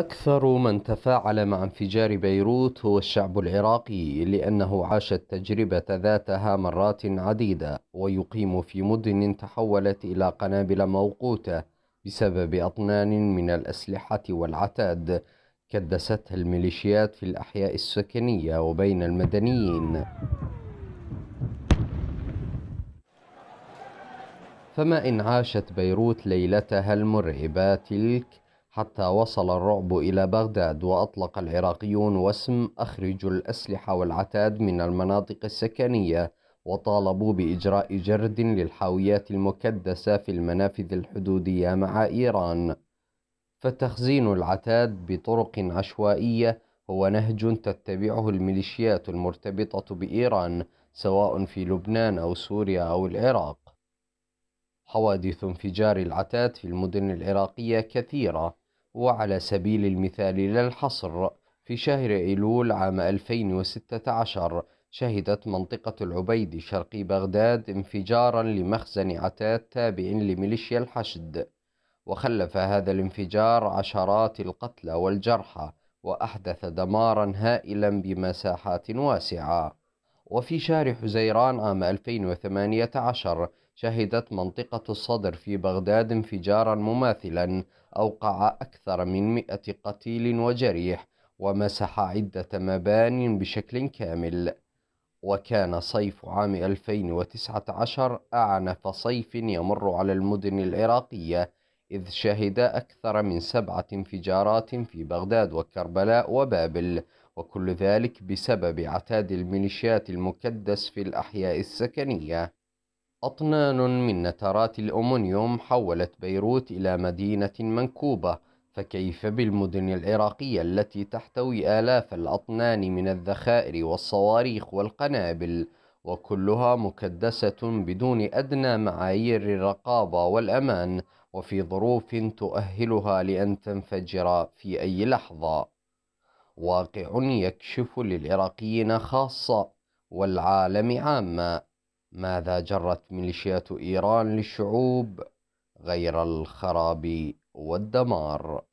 أكثر من تفاعل مع انفجار بيروت هو الشعب العراقي لأنه عاش التجربة ذاتها مرات عديدة ويقيم في مدن تحولت إلى قنابل موقوتة بسبب أطنان من الأسلحة والعتاد كدستها الميليشيات في الأحياء السكنية وبين المدنيين فما إن عاشت بيروت ليلتها المرعبة تلك حتى وصل الرعب إلى بغداد وأطلق العراقيون وسم أخرجوا الأسلحة والعتاد من المناطق السكنية وطالبوا بإجراء جرد للحاويات المكدسة في المنافذ الحدودية مع إيران فتخزين العتاد بطرق عشوائية هو نهج تتبعه الميليشيات المرتبطة بإيران سواء في لبنان أو سوريا أو العراق حوادث انفجار العتاد في المدن العراقية كثيرة وعلى سبيل المثال لا الحصر في شهر أيلول عام 2016 شهدت منطقة العبيد شرقي بغداد انفجارا لمخزن عتاد تابع لميليشيا الحشد وخلف هذا الانفجار عشرات القتلى والجرحى وأحدث دمارا هائلا بمساحات واسعة وفي شهر حزيران عام 2018 شهدت منطقة الصدر في بغداد انفجارا مماثلا أوقع أكثر من مئة قتيل وجريح ومسح عدة مباني بشكل كامل وكان صيف عام 2019 أعنف صيف يمر على المدن العراقية إذ شهد أكثر من سبعة انفجارات في بغداد وكربلاء وبابل وكل ذلك بسبب عتاد الميليشيات المكدس في الأحياء السكنية أطنان من نترات الأمونيوم حولت بيروت إلى مدينة منكوبة فكيف بالمدن العراقية التي تحتوي آلاف الأطنان من الذخائر والصواريخ والقنابل وكلها مكدسة بدون أدنى معايير الرقابة والأمان وفي ظروف تؤهلها لأن تنفجر في أي لحظة واقع يكشف للعراقيين خاصة والعالم عامة ماذا جرت ميليشيات إيران للشعوب غير الخراب والدمار